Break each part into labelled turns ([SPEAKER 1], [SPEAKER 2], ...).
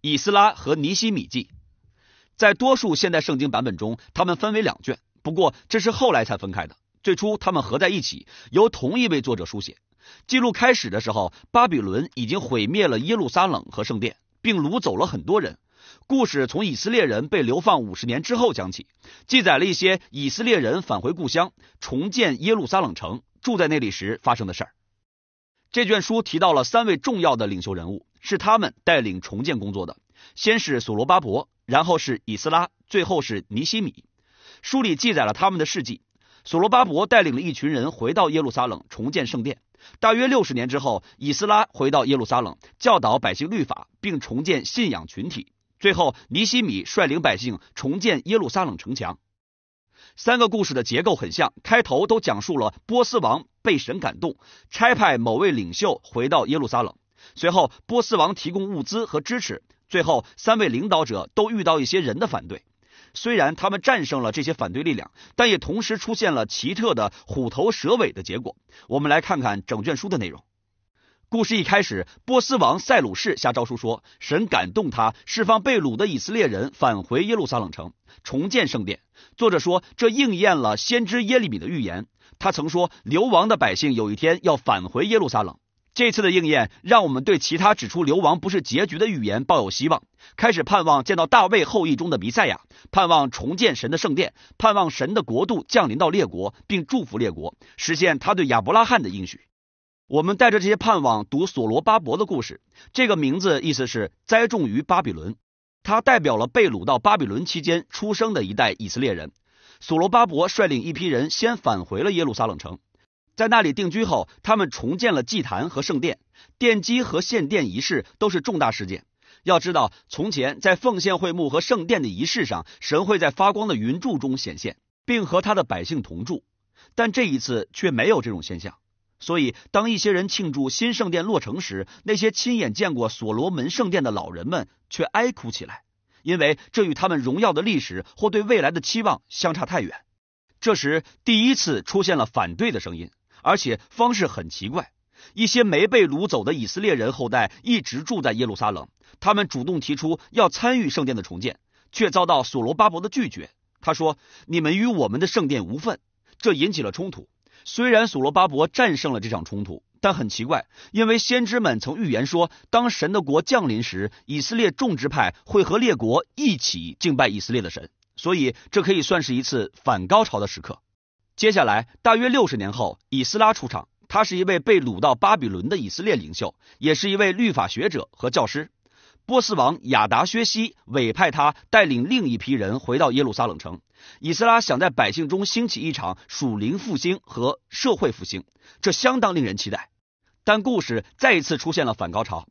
[SPEAKER 1] 以斯拉和尼西米记，在多数现代圣经版本中，它们分为两卷。不过，这是后来才分开的。最初，它们合在一起，由同一位作者书写。记录开始的时候，巴比伦已经毁灭了耶路撒冷和圣殿，并掳走了很多人。故事从以色列人被流放五十年之后讲起，记载了一些以色列人返回故乡、重建耶路撒冷城、住在那里时发生的事儿。这卷书提到了三位重要的领袖人物，是他们带领重建工作的。先是索罗巴伯，然后是以斯拉，最后是尼西米。书里记载了他们的事迹：索罗巴伯带领了一群人回到耶路撒冷重建圣殿；大约六十年之后，以斯拉回到耶路撒冷，教导百姓律法，并重建信仰群体；最后，尼西米率领百姓重建耶路撒冷城墙。三个故事的结构很像，开头都讲述了波斯王。被神感动，差派某位领袖回到耶路撒冷。随后，波斯王提供物资和支持。最后，三位领导者都遇到一些人的反对。虽然他们战胜了这些反对力量，但也同时出现了奇特的虎头蛇尾的结果。我们来看看整卷书的内容。故事一开始，波斯王塞鲁士下诏书说：“神感动他，释放被掳的以色列人，返回耶路撒冷城，重建圣殿。”作者说，这应验了先知耶利米的预言。他曾说，流亡的百姓有一天要返回耶路撒冷。这次的应验，让我们对其他指出流亡不是结局的预言抱有希望，开始盼望见到大卫后裔中的弥赛亚，盼望重建神的圣殿，盼望神的国度降临到列国，并祝福列国，实现他对亚伯拉罕的应许。我们带着这些盼望读索罗巴伯的故事。这个名字意思是“栽种于巴比伦”，他代表了被掳到巴比伦期间出生的一代以色列人。索罗巴伯率领一批人先返回了耶路撒冷城，在那里定居后，他们重建了祭坛和圣殿，奠基和献殿仪式都是重大事件。要知道，从前在奉献会幕和圣殿的仪式上，神会在发光的云柱中显现，并和他的百姓同住，但这一次却没有这种现象。所以，当一些人庆祝新圣殿落成时，那些亲眼见过所罗门圣殿的老人们却哀哭起来，因为这与他们荣耀的历史或对未来的期望相差太远。这时，第一次出现了反对的声音，而且方式很奇怪。一些没被掳走的以色列人后代一直住在耶路撒冷，他们主动提出要参与圣殿的重建，却遭到所罗巴伯的拒绝。他说：“你们与我们的圣殿无份。”这引起了冲突。虽然所罗巴伯战胜了这场冲突，但很奇怪，因为先知们曾预言说，当神的国降临时，以色列众支派会和列国一起敬拜以色列的神，所以这可以算是一次反高潮的时刻。接下来，大约六十年后，以斯拉出场，他是一位被掳到巴比伦的以色列领袖，也是一位律法学者和教师。波斯王亚达薛西委派他带领另一批人回到耶路撒冷城。以斯拉想在百姓中兴起一场属灵复兴和社会复兴，这相当令人期待。但故事再一次出现了反高潮。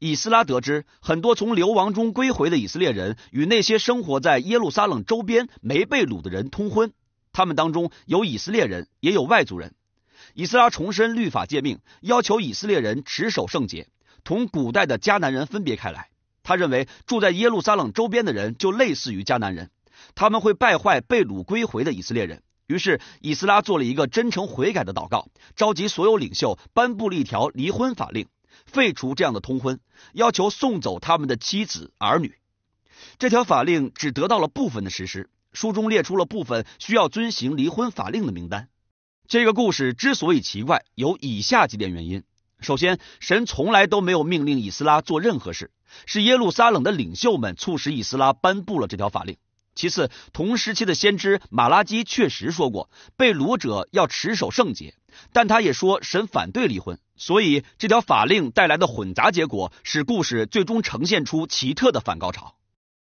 [SPEAKER 1] 以斯拉得知很多从流亡中归回的以色列人与那些生活在耶路撒冷周边没被掳的人通婚，他们当中有以色列人，也有外族人。以斯拉重申律法诫命，要求以色列人持守圣洁，同古代的迦南人分别开来。他认为住在耶路撒冷周边的人就类似于迦南人，他们会败坏被掳归回的以色列人。于是，以斯拉做了一个真诚悔改的祷告，召集所有领袖，颁布了一条离婚法令，废除这样的通婚，要求送走他们的妻子儿女。这条法令只得到了部分的实施。书中列出了部分需要遵行离婚法令的名单。这个故事之所以奇怪，有以下几点原因。首先，神从来都没有命令以斯拉做任何事，是耶路撒冷的领袖们促使以斯拉颁布了这条法令。其次，同时期的先知马拉基确实说过，被掳者要持守圣洁，但他也说神反对离婚。所以，这条法令带来的混杂结果，使故事最终呈现出奇特的反高潮。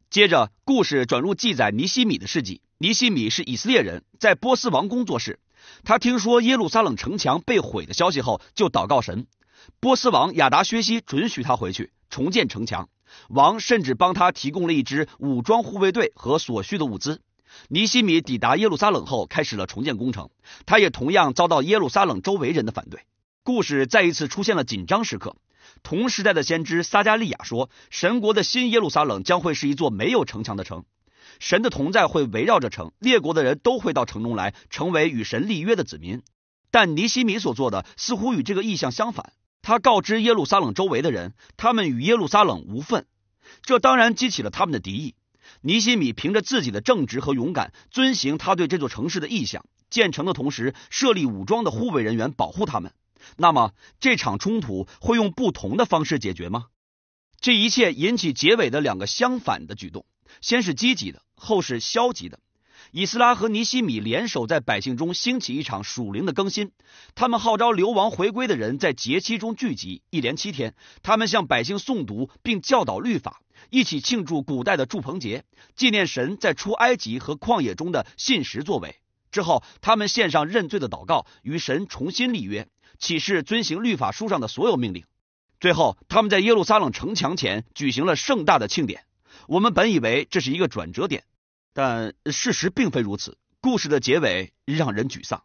[SPEAKER 1] 接着，故事转入记载尼西米的事迹。尼西米是以色列人，在波斯王宫做事。他听说耶路撒冷城墙被毁的消息后，就祷告神。波斯王亚达薛西准许他回去重建城墙，王甚至帮他提供了一支武装护卫队和所需的物资。尼西米抵达耶路撒冷后，开始了重建工程。他也同样遭到耶路撒冷周围人的反对。故事再一次出现了紧张时刻。同时代的先知撒加利亚说：“神国的新耶路撒冷将会是一座没有城墙的城，神的同在会围绕着城，列国的人都会到城中来，成为与神立约的子民。”但尼西米所做的似乎与这个意象相反。他告知耶路撒冷周围的人，他们与耶路撒冷无份，这当然激起了他们的敌意。尼西米凭着自己的正直和勇敢，遵行他对这座城市的意向，建成的同时设立武装的护卫人员保护他们。那么这场冲突会用不同的方式解决吗？这一切引起结尾的两个相反的举动，先是积极的，后是消极的。以斯拉和尼西米联手，在百姓中兴起一场属灵的更新。他们号召流亡回归的人在节期中聚集，一连七天，他们向百姓诵读并教导律法，一起庆祝古代的祝棚节，纪念神在出埃及和旷野中的信实作为。之后，他们献上认罪的祷告，与神重新立约，起誓遵行律法书上的所有命令。最后，他们在耶路撒冷城墙前举行了盛大的庆典。我们本以为这是一个转折点。但事实并非如此。故事的结尾让人沮丧。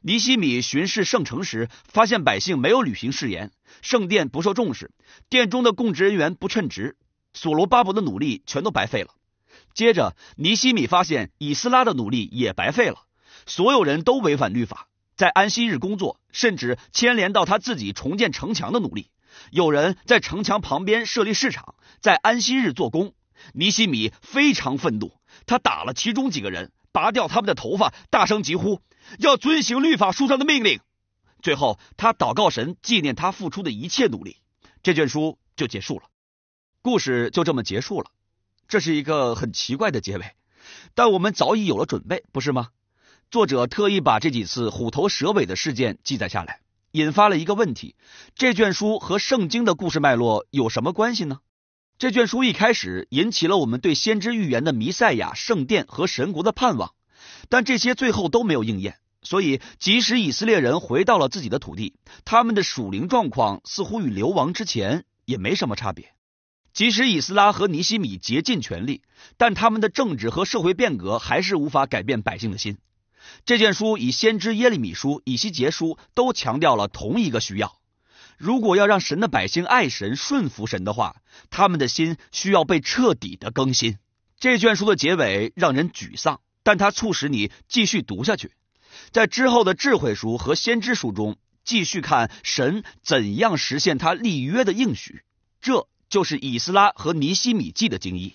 [SPEAKER 1] 尼西米巡视圣城时，发现百姓没有履行誓言，圣殿不受重视，殿中的供职人员不称职，所罗巴伯的努力全都白费了。接着，尼西米发现以斯拉的努力也白费了。所有人都违反律法，在安息日工作，甚至牵连到他自己重建城墙的努力。有人在城墙旁边设立市场，在安息日做工。尼西米非常愤怒。他打了其中几个人，拔掉他们的头发，大声疾呼，要遵行律法书上的命令。最后，他祷告神，纪念他付出的一切努力。这卷书就结束了，故事就这么结束了。这是一个很奇怪的结尾，但我们早已有了准备，不是吗？作者特意把这几次虎头蛇尾的事件记载下来，引发了一个问题：这卷书和圣经的故事脉络有什么关系呢？这卷书一开始引起了我们对先知预言的弥赛亚、圣殿和神国的盼望，但这些最后都没有应验。所以，即使以色列人回到了自己的土地，他们的属灵状况似乎与流亡之前也没什么差别。即使以斯拉和尼西米竭尽全力，但他们的政治和社会变革还是无法改变百姓的心。这卷书以先知耶利米书、以西结书都强调了同一个需要。如果要让神的百姓爱神、顺服神的话，他们的心需要被彻底的更新。这卷书的结尾让人沮丧，但它促使你继续读下去，在之后的智慧书和先知书中继续看神怎样实现他立约的应许。这就是以斯拉和尼西米记的经义。